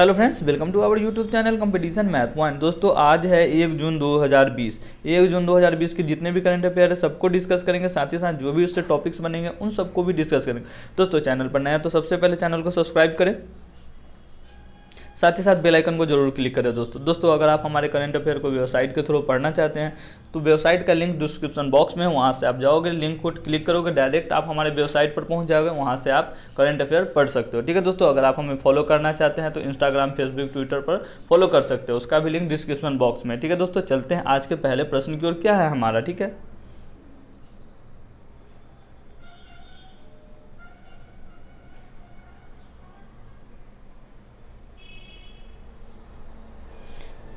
hello friends welcome to our YouTube channel competition math one दोस्तों आज है एक जून 2020 एक जून 2020 के जितने भी करंट अफेयर है सबको डिस्कस करेंगे साथ ही साथ जो भी उससे टॉपिक्स बनेंगे उन सबको भी डिस्कस करेंगे दोस्तों चैनल पर नया तो सबसे पहले चैनल को सब्सक्राइब करें साथ ही साथ बेल आइकन को जरूर क्लिक करें दोस्तों दोस्तों अगर आप हमारे करंट अफेयर को वेबसाइट के थ्रू पढ़ना चाहते हैं तो वेबसाइट का लिंक डिस्क्रिप्शन बॉक्स में वहाँ से आप जाओगे लिंक को क्लिक करोगे डायरेक्ट आप हमारे वेबसाइट पर पहुँच जाओगे वहाँ से आप करंट अफेयर पढ़ सकते हो ठीक है दोस्तों अगर आप हमें फॉलो करना चाहते हैं तो इंस्टाग्राम फेसबुक ट्विटर पर फॉलो कर सकते हो उसका भी लिंक डिस्क्रिप्शन बॉक्स में ठीक है दोस्तों चलते हैं आज के पहले प्रश्न की ओर क्या है हमारा ठीक है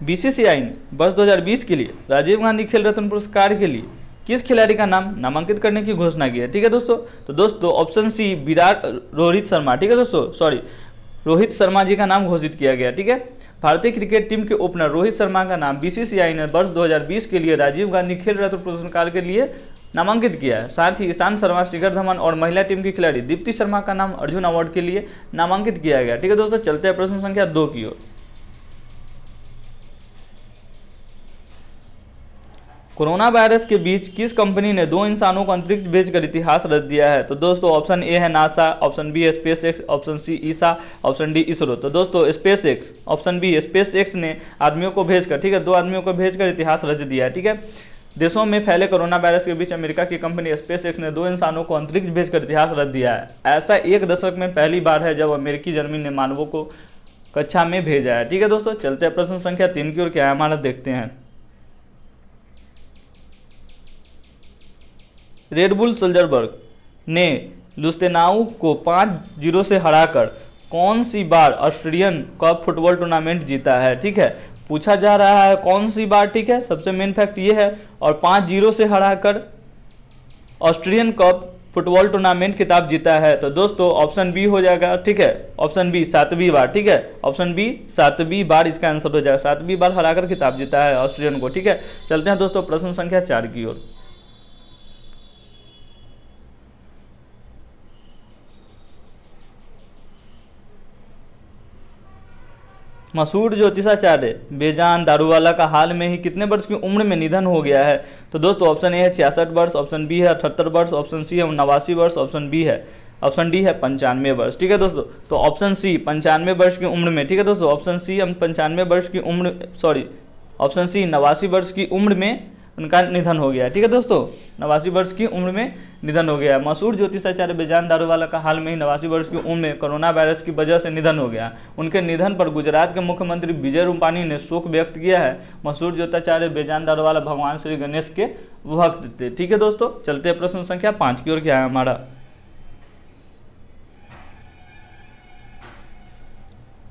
बीसीसीआई ने वर्ष 2020 के लिए राजीव गांधी खेल रत्न पुरस्कार के लिए किस खिलाड़ी का नाम नामांकित करने की घोषणा की है ठीक है दोस्तों तो दोस्तों ऑप्शन सी विराट रोहित शर्मा ठीक है दोस्तों सॉरी रोहित शर्मा जी का नाम घोषित किया गया ठीक है भारतीय क्रिकेट टीम के ओपनर रोहित शर्मा का नाम बीसीसीआई ने वर्ष 2020 के लिए राजीव गांधी खेल रत्न पुरस्कार के लिए नामांकित किया है साथ ही ईशांत शर्मा शिखर धमन और महिला टीम की खिलाड़ी दीप्ति शर्मा का नाम अर्जुन अवार्ड के लिए नामांकित किया गया ठीक है दोस्तों चलते हैं प्रश्न संख्या दो की ओर कोरोना वायरस के बीच किस कंपनी ने दो इंसानों को अंतरिक्ष भेजकर इतिहास रच दिया है तो दोस्तों ऑप्शन ए है नासा ऑप्शन बी है SpaceX option C ESA option D ISRO तो दोस्तों SpaceX option B SpaceX ने आदमियों को भेजकर ठीक है दो आदमियों को भेजकर इतिहास रच दिया है ठीक है देशों में फैले कोरोना वायरस के बीच अमेरिका की कंपनी स्पेस एक्स ने दो इंसानों को अंतरिक्ष भेजकर इतिहास रच दिया है ऐसा एक दशक में पहली बार है जब अमेरिकी जर्मी ने मानवों को कक्षा में भेजा है ठीक है दोस्तों चलते हैं प्रश्न संख्या तीन की ओर क्या है हमारा देखते हैं रेडबुल सोल्जरबर्ग ने लुस्तेनाऊ को पाँच जीरो से हराकर कौन सी बार ऑस्ट्रेलियन कप फुटबॉल टूर्नामेंट जीता है ठीक है पूछा जा रहा है कौन सी बार ठीक है सबसे मेन फैक्ट ये है और पाँच जीरो से हराकर ऑस्ट्रेलियन कप फुटबॉल टूर्नामेंट खिताब जीता है तो दोस्तों ऑप्शन बी हो जाएगा ठीक है ऑप्शन बी सातवीं बार ठीक है ऑप्शन बी सातवीं बार इसका आंसर हो जाएगा सातवीं बार हराकर खिताब जीता है ऑस्ट्रेलियन को ठीक है चलते हैं दोस्तों प्रश्न संख्या चार की ओर मशहूर ज्योतिषाचार्य बेजान दारूवाला का हाल में ही कितने वर्ष की उम्र में निधन हो गया है तो दोस्तों ऑप्शन ए है छियासठ वर्ष ऑप्शन बी है अठहत्तर वर्ष ऑप्शन सी है नवासी वर्ष ऑप्शन बी है ऑप्शन डी है पंचानवे वर्ष ठीक है दोस्तों तो ऑप्शन सी पंचानवे वर्ष की उम्र में ठीक है दोस्तों ऑप्शन सी हम पंचानवे वर्ष की उम्र सॉरी ऑप्शन सी नवासी वर्ष की उम्र में उनका निधन हो गया ठीक है दोस्तों नवासी वर्ष की उम्र में निधन हो गया मशहूर ज्योतिषाचार्य बेजान दारूवाला का हाल में ही नवासी वर्ष की उम्र में कोरोना वायरस की वजह से निधन हो गया उनके निधन पर गुजरात के मुख्यमंत्री विजय रूपानी ने शोक व्यक्त किया है मशहूर ज्योतिषाचार्य बेजान दारूवाला भगवान श्री गणेश के भक्त थे ठीक है दोस्तों चलते हैं प्रश्न संख्या पाँच की ओर क्या है हमारा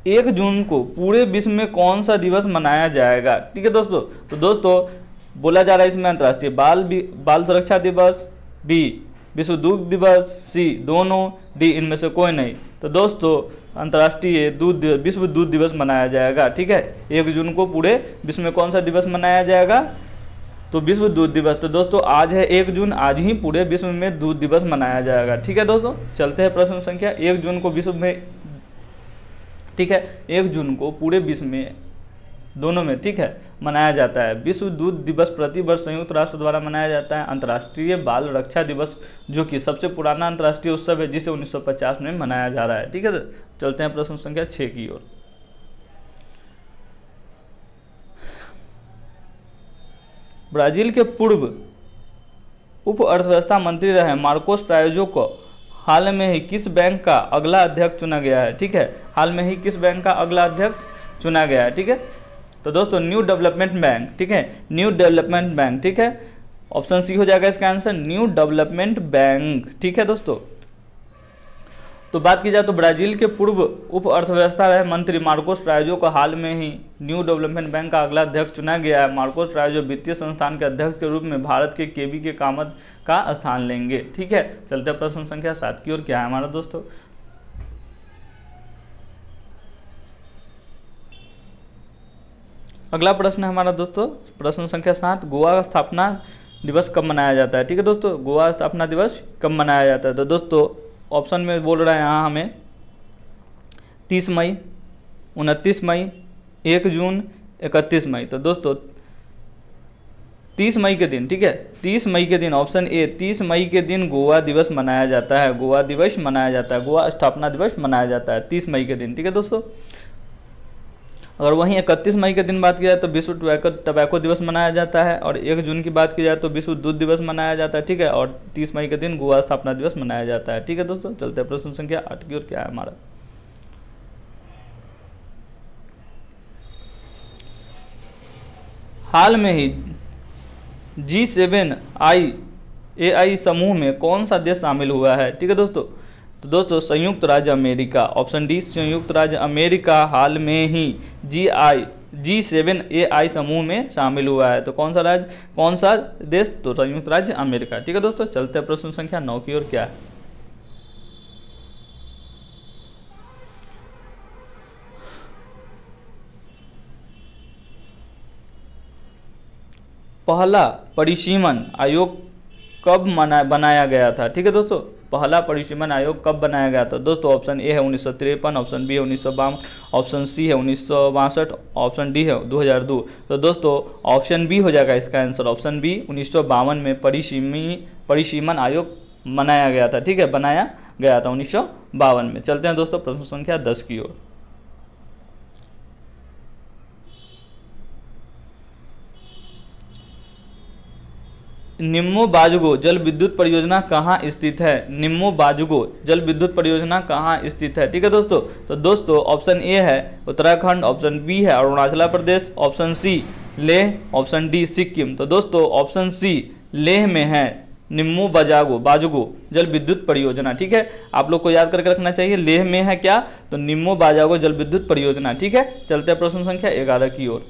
एक जून को पूरे विश्व में कौन सा दिवस मनाया जाएगा ठीक है दोस्तों तो दोस्तों बोला जा रहा है इसमें अंतर्राष्ट्रीय बाल बाल सुरक्षा दिवस बी विश्व दूध दिवस सी दोनों डी इनमें से कोई नहीं तो दोस्तों अंतर्राष्ट्रीय दूध विश्व दूध दिवस मनाया जाएगा ठीक है एक जून को पूरे विश्व में कौन सा दिवस मनाया जाएगा तो विश्व दूध दिवस तो दोस्तों आज है एक जून आज ही पूरे विश्व में दूध दिवस मनाया जाएगा ठीक है दोस्तों चलते हैं प्रश्न संख्या एक जून को विश्व में ठीक है एक जून को पूरे विश्व में दोनों में ठीक है मनाया जाता है विश्व दूध दिवस प्रति वर्ष संयुक्त राष्ट्र द्वारा मनाया जाता है अंतर्राष्ट्रीय बाल रक्षा दिवस जो कि सबसे पुराना अंतर्राष्ट्रीय उत्सव है जिसे 1950 में मनाया जा रहा है ठीक है चलते हैं प्रश्न संख्या छः की ओर ब्राजील के पूर्व उप अर्थव्यवस्था मंत्री रहे मार्कोस प्रायोजो को हाल में ही किस बैंक का अगला अध्यक्ष चुना गया है ठीक है हाल में ही किस बैंक का अगला अध्यक्ष चुना गया है ठीक है तो दोस्तों न्यू डेवलपमेंट बैंक ठीक है न्यू डेवलपमेंट बैंक ठीक है ऑप्शन सी हो जाएगा इसका आंसर न्यू डेवलपमेंट बैंक ठीक है दोस्तों तो बात की जाए तो ब्राजील के पूर्व उप अर्थव्यवस्था रहे मंत्री मार्कोस ट्राइजो को हाल में ही न्यू डेवलपमेंट बैंक का अगला अध्यक्ष चुना गया है मार्कोस ट्राइजो वित्तीय संस्थान के अध्यक्ष के रूप में भारत के केबी के कामत का स्थान लेंगे ठीक है चलते प्रश्न संख्या सात की ओर क्या है हमारा दोस्तों अगला प्रश्न है हमारा दोस्तों प्रश्न संख्या सात गोवा का स्थापना दिवस कब मनाया जाता है ठीक है दोस्तों गोवा स्थापना दिवस कब मनाया जाता है तो दोस्तों ऑप्शन में बोल रहा है यहाँ हमें तीस मई उनतीस मई एक जून इकतीस मई तो दोस्तों तीस मई के दिन ठीक है तीस मई के दिन ऑप्शन ए तीस मई के दिन गोवा दिवस मनाया जाता है गोवा दिवस मनाया जाता है गोवा स्थापना दिवस मनाया जाता है तीस मई के दिन ठीक है दोस्तों अगर वहीं इकतीस मई के दिन बात की जाए तो विश्व टबैको दिवस मनाया जाता है और एक जून की बात की जाए तो विश्व दूध दिवस मनाया जाता है ठीक है और तीस मई के दिन गोवा स्थापना दिवस मनाया जाता है ठीक है दोस्तों चलते हैं प्रश्न संख्या आठ की ओर क्या है हमारा हाल में ही जी सेवन आई ए आई समूह में कौन सा देश शामिल हुआ है ठीक है दोस्तों तो दोस्तों संयुक्त राज्य अमेरिका ऑप्शन डी संयुक्त राज्य अमेरिका हाल में ही जी आई जी सेवन ए आई समूह में शामिल हुआ है तो कौन सा राज्य कौन सा देश तो संयुक्त राज्य अमेरिका ठीक है दोस्तों चलते हैं प्रश्न संख्या नौ की ओर क्या है पहला परिसीमन आयोग कब मना बनाया गया था ठीक है दोस्तों पहला परिसीमन आयोग कब बनाया गया था दोस्तों ऑप्शन ए है उन्नीस ऑप्शन बी है उन्नीस ऑप्शन सी है उन्नीस ऑप्शन डी है 2002 तो दोस्तों ऑप्शन बी हो जाएगा इसका आंसर ऑप्शन बी उन्नीस में परिसीमी परिसीमन आयोग मनाया गया था ठीक है बनाया गया था उन्नीस में चलते हैं दोस्तों प्रश्न संख्या दस की ओर निम्मो बाजुगो जल विद्युत परियोजना कहाँ स्थित है निम्मो बाजुगो जल विद्युत परियोजना कहाँ स्थित है ठीक है दोस्तों तो दोस्तों ऑप्शन ए है उत्तराखंड ऑप्शन बी है Arunachal Pradesh option C Leh option D Sikkim तो दोस्तों ऑप्शन सी लेह में है निम्मो बाजागो बाजुगो जल विद्युत परियोजना ठीक है आप लोग को याद करके रखना चाहिए लेह में है क्या तो निम्मो बाजागो जल विद्युत परियोजना ठीक है चलते हैं प्रश्न संख्या ग्यारह की ओर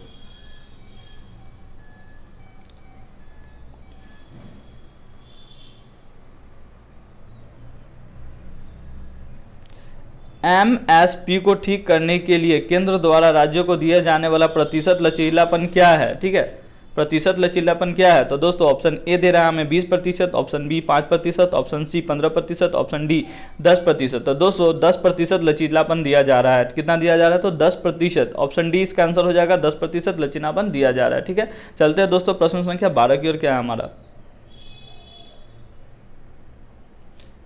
एमएसपी को ठीक करने के लिए केंद्र द्वारा राज्यों को दिया जाने वाला प्रतिशत लचीलापन क्या है ठीक है प्रतिशत लचीलापन क्या है तो दोस्तों ऑप्शन ए दे रहा है हमें बीस प्रतिशत ऑप्शन बी पाँच प्रतिशत ऑप्शन सी पंद्रह प्रतिशत ऑप्शन डी दस प्रतिशत तो दोस्तों दस प्रतिशत लचीलापन दिया जा रहा है कितना दिया जा रहा है तो दस प्रतिशत ऑप्शन डी इसका आंसर हो जाएगा दस प्रतिशत लचीलापन दिया जा रहा है ठीक है चलते हैं दोस्तों प्रश्न संख्या बारह की ओर क्या है हमारा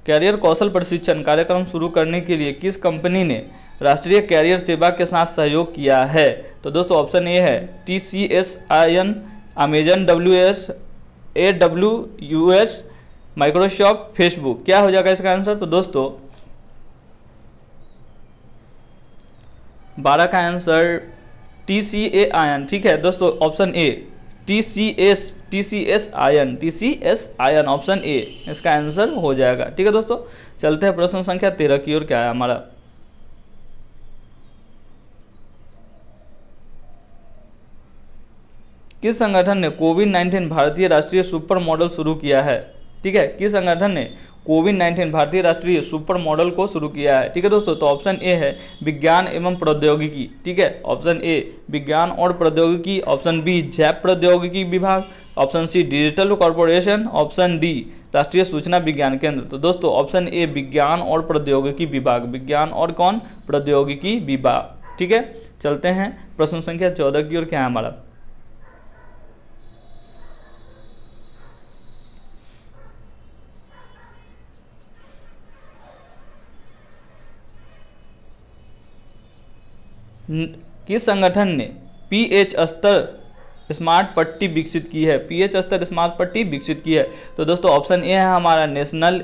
कैरियर कौशल प्रशिक्षण कार्यक्रम शुरू करने के लिए किस कंपनी ने राष्ट्रीय कैरियर सेवा के साथ सहयोग किया है तो दोस्तों ऑप्शन ए है T C S I N Amazon W S A W U S Microsoft Facebook क्या हो जाएगा इसका आंसर तो दोस्तों बारह का answer T C A I N ठीक है दोस्तों option A T C S T C S ion T C S ion option A इसका आंसर हो जाएगा ठीक है दोस्तों चलते हैं प्रश्न संख्या तेरह की ओर क्या है हमारा किस संगठन ने कोविड 19 भारतीय राष्ट्रीय सुपर मॉडल शुरू किया है ठीक है किस संगठन ने कोविड नाइन्टीन भारतीय राष्ट्रीय सुपर मॉडल को शुरू किया है ठीक है दोस्तों तो ऑप्शन ए है विज्ञान एवं प्रौद्योगिकी ठीक है ऑप्शन ए विज्ञान और प्रौद्योगिकी ऑप्शन बी जैव प्रौद्योगिकी विभाग option C digital corporation option D राष्ट्रीय सूचना विज्ञान केंद्र तो दोस्तों ऑप्शन ए विज्ञान और प्रौद्योगिकी विभाग विज्ञान और कौन प्रौद्योगिकी विभाग ठीक है चलते हैं प्रश्न संख्या चौदह की ओर क्या है हमारा किस संगठन ने पीएच स्तर स्मार्ट पट्टी विकसित की है पीएच स्तर स्मार्ट पट्टी विकसित की है तो दोस्तों ऑप्शन ए है हमारा national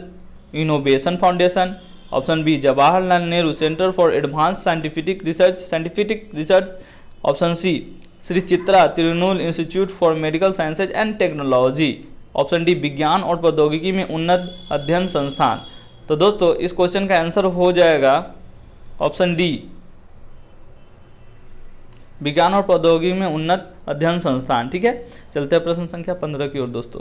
innovation foundation option B Jawaharlal Nehru centre for advance scientific research scientific research option C Shri Chitra Tirunal institute for medical sciences and technology option D विज्ञान और प्रौद्योगिकी में उन्नत अध्ययन संस्थान तो दोस्तों इस क्वेश्चन का आंसर हो जाएगा ऑप्शन डी विज्ञान और प्रौद्योगिकी में उन्नत अध्ययन संस्थान ठीक है चलते हैं प्रश्न संख्या पंद्रह की ओर दोस्तों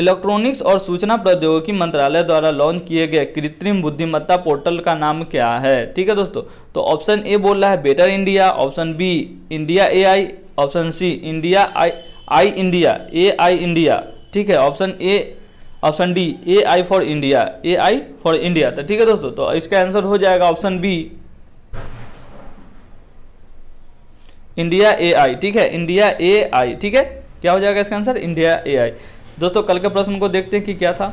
इलेक्ट्रॉनिक्स और सूचना प्रौद्योगिकी मंत्रालय द्वारा लॉन्च किए गए कृत्रिम बुद्धिमत्ता पोर्टल का नाम क्या है ठीक है दोस्तों तो ऑप्शन ए बोल रहा है better India option B India AI option C India I I India A I India ठीक है option A option D A I for India A I for India तो ठीक है दोस्तों तो इसका आंसर हो जाएगा option B India A I ठीक है इंडिया ए आई ठीक है क्या हो जाएगा इसका आंसर इंडिया ए आई दोस्तों कल के प्रश्न को देखते हैं कि क्या था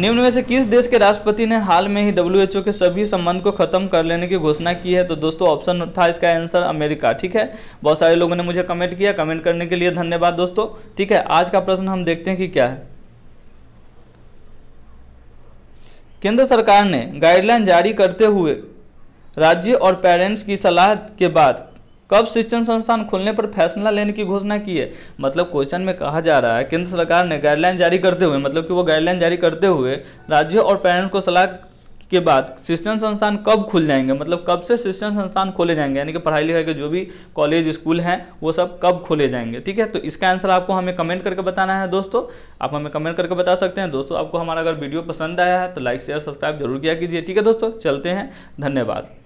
निम्न में से किस देश के राष्ट्रपति ने हाल में ही डब्ल्यू के सभी संबंध को खत्म कर लेने की घोषणा की है तो दोस्तों ऑप्शन था इसका आंसर अमेरिका ठीक है बहुत सारे लोगों ने मुझे कमेंट किया कमेंट करने के लिए धन्यवाद दोस्तों ठीक है आज का प्रश्न हम देखते हैं कि क्या है केंद्र सरकार ने गाइडलाइन जारी करते हुए राज्य और पेरेंट्स की सलाह के बाद कब शिक्षण संस्थान खोलने पर फैसला लेने की घोषणा की है मतलब क्वेश्चन में कहा जा रहा है केंद्र सरकार ने गाइडलाइन जारी करते हुए मतलब कि वो गाइडलाइन जारी करते हुए राज्यों और पेरेंट्स को सलाह के बाद शिक्षण संस्थान कब खुल जाएंगे मतलब कब से शिक्षण संस्थान खोले जाएंगे यानी कि पढ़ाई लिखाई के जो भी कॉलेज स्कूल हैं वो सब कब खोले जाएंगे ठीक है तो इसका आंसर आपको हमें कमेंट करके बताना है दोस्तों आप हमें कमेंट करके बता सकते हैं दोस्तों आपको हमारा अगर वीडियो पसंद आया है तो लाइक शेयर सब्सक्राइब जरूर किया कीजिए ठीक है दोस्तों चलते हैं धन्यवाद